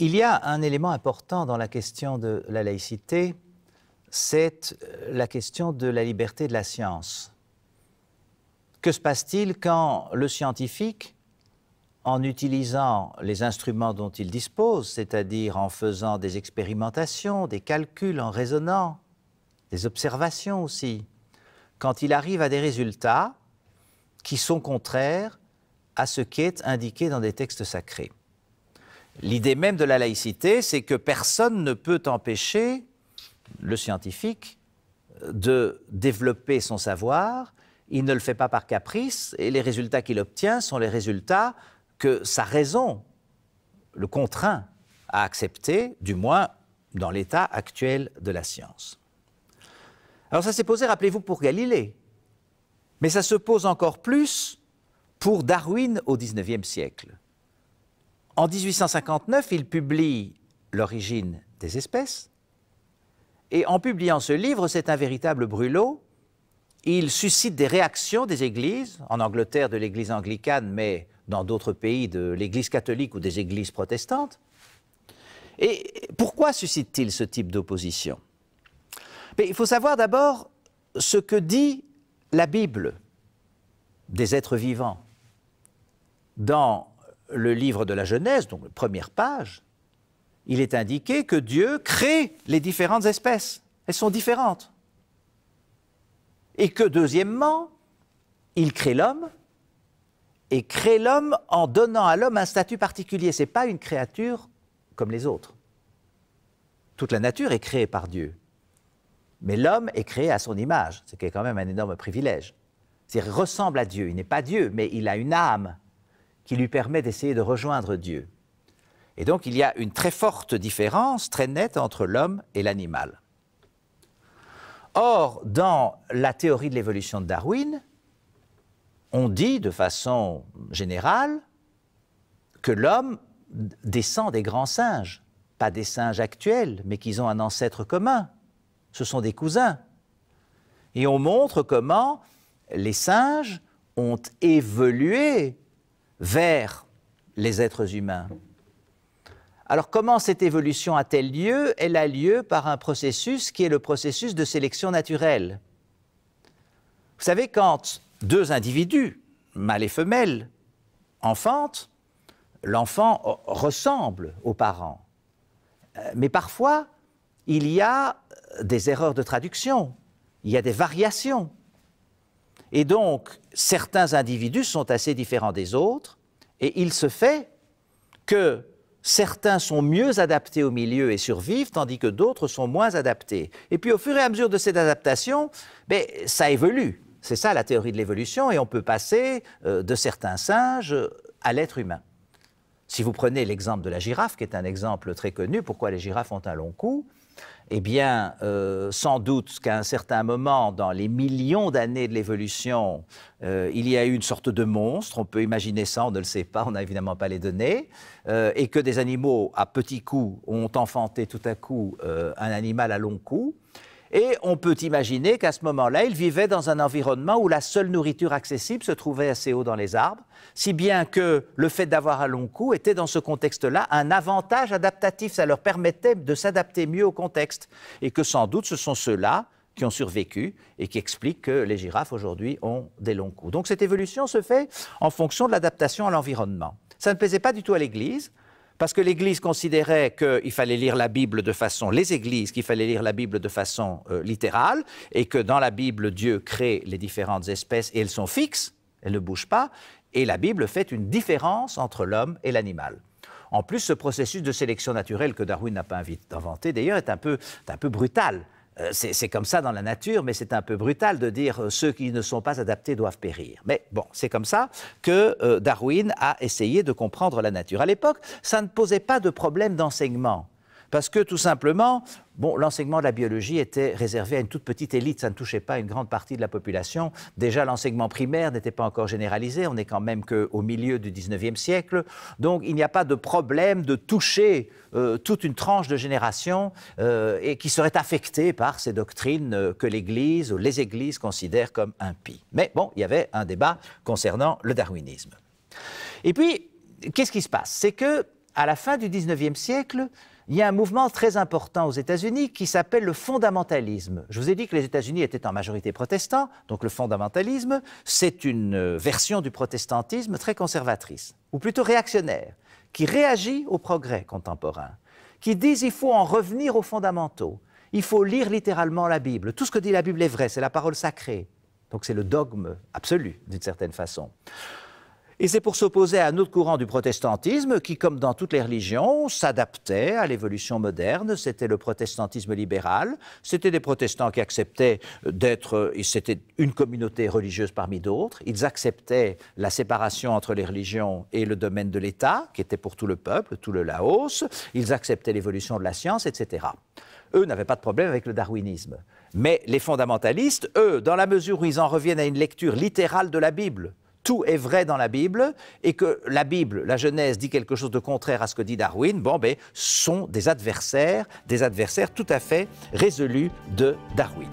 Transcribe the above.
Il y a un élément important dans la question de la laïcité, c'est euh, la question de la liberté de la science. Que se passe-t-il quand le scientifique, en utilisant les instruments dont il dispose, c'est-à-dire en faisant des expérimentations, des calculs, en raisonnant, des observations aussi, quand il arrive à des résultats qui sont contraires à ce qui est indiqué dans des textes sacrés. L'idée même de la laïcité, c'est que personne ne peut empêcher le scientifique de développer son savoir. Il ne le fait pas par caprice et les résultats qu'il obtient sont les résultats que sa raison le contraint à accepter, du moins dans l'état actuel de la science. Alors ça s'est posé, rappelez-vous, pour Galilée, mais ça se pose encore plus pour Darwin au XIXe siècle. En 1859, il publie L'origine des espèces. Et en publiant ce livre, c'est un véritable brûlot. Il suscite des réactions des églises, en Angleterre de l'église anglicane, mais dans d'autres pays de l'église catholique ou des églises protestantes. Et pourquoi suscite-t-il ce type d'opposition Il faut savoir d'abord ce que dit la Bible des êtres vivants dans le livre de la Genèse, donc la première page, il est indiqué que Dieu crée les différentes espèces. Elles sont différentes. Et que deuxièmement, il crée l'homme et crée l'homme en donnant à l'homme un statut particulier. Ce n'est pas une créature comme les autres. Toute la nature est créée par Dieu. Mais l'homme est créé à son image, ce qui est quand même un énorme privilège. Il ressemble à Dieu. Il n'est pas Dieu, mais il a une âme qui lui permet d'essayer de rejoindre Dieu. Et donc il y a une très forte différence, très nette, entre l'homme et l'animal. Or, dans la théorie de l'évolution de Darwin, on dit de façon générale que l'homme descend des grands singes, pas des singes actuels, mais qu'ils ont un ancêtre commun. Ce sont des cousins. Et on montre comment les singes ont évolué vers les êtres humains. Alors comment cette évolution a-t-elle lieu Elle a lieu par un processus qui est le processus de sélection naturelle. Vous savez, quand deux individus, mâle et femelle, enfantent, l'enfant ressemble aux parents. Euh, mais parfois, il y a des erreurs de traduction, il y a des variations. Et donc, certains individus sont assez différents des autres, et il se fait que certains sont mieux adaptés au milieu et survivent, tandis que d'autres sont moins adaptés. Et puis au fur et à mesure de cette adaptation, ben, ça évolue. C'est ça la théorie de l'évolution, et on peut passer euh, de certains singes à l'être humain. Si vous prenez l'exemple de la girafe, qui est un exemple très connu, pourquoi les girafes ont un long cou, eh bien, euh, sans doute qu'à un certain moment, dans les millions d'années de l'évolution, euh, il y a eu une sorte de monstre, on peut imaginer ça, on ne le sait pas, on n'a évidemment pas les données, euh, et que des animaux à petits coups ont enfanté tout à coup un animal à long coups. Et on peut imaginer qu'à ce moment-là, ils vivaient dans un environnement où la seule nourriture accessible se trouvait assez haut dans les arbres, si bien que le fait d'avoir un long cou était dans ce contexte-là un avantage adaptatif. Ça leur permettait de s'adapter mieux au contexte. Et que sans doute, ce sont ceux-là qui ont survécu et qui expliquent que les girafes aujourd'hui ont des longs coups. Donc cette évolution se fait en fonction de l'adaptation à l'environnement. Ça ne plaisait pas du tout à l'Église parce que l'Église considérait qu'il fallait lire la Bible de façon, les Églises, qu'il fallait lire la Bible de façon euh, littérale, et que dans la Bible, Dieu crée les différentes espèces et elles sont fixes, elles ne bougent pas, et la Bible fait une différence entre l'homme et l'animal. En plus, ce processus de sélection naturelle que Darwin n'a pas d'inventer, d'ailleurs, est un un peu brutal euh, c'est comme ça dans la nature, mais c'est un peu brutal de dire euh, ceux qui ne sont pas adaptés doivent périr. Mais bon, c'est comme ça que euh, Darwin a essayé de comprendre la nature. À l'époque, ça ne posait pas de problème d'enseignement. Parce que tout simplement, bon, l'enseignement de la biologie était réservé à une toute petite élite, ça ne touchait pas une grande partie de la population. Déjà, l'enseignement primaire n'était pas encore généralisé, on n'est quand même qu'au milieu du 19e siècle. Donc, il n'y a pas de problème de toucher euh, toute une tranche de génération euh, et qui serait affectée par ces doctrines euh, que l'Église ou les Églises considèrent comme impies. Mais bon, il y avait un débat concernant le darwinisme. Et puis, qu'est-ce qui se passe C'est que à la fin du 19e siècle, il y a un mouvement très important aux États-Unis qui s'appelle le fondamentalisme. Je vous ai dit que les États-Unis étaient en majorité protestants, donc le fondamentalisme, c'est une euh, version du protestantisme très conservatrice, ou plutôt réactionnaire, qui réagit au progrès contemporain, qui disent il faut en revenir aux fondamentaux, il faut lire littéralement la Bible. Tout ce que dit la Bible est vrai, c'est la parole sacrée. Donc c'est le dogme absolu, d'une certaine façon. Et c'est pour s'opposer à un autre courant du protestantisme qui, comme dans toutes les religions, s'adaptait à l'évolution moderne. C'était le protestantisme libéral. C'était des protestants qui acceptaient d'être, c'était une communauté religieuse parmi d'autres. Ils acceptaient la séparation entre les religions et le domaine de l'État, qui était pour tout le peuple, tout le Laos. Ils acceptaient l'évolution de la science, etc. Eux n'avaient pas de problème avec le darwinisme. Mais les fondamentalistes, eux, dans la mesure où ils en reviennent à une lecture littérale de la Bible, tout est vrai dans la Bible et que la Bible, la Genèse, dit quelque chose de contraire à ce que dit Darwin, bon, ben, sont des adversaires, des adversaires tout à fait résolus de Darwin.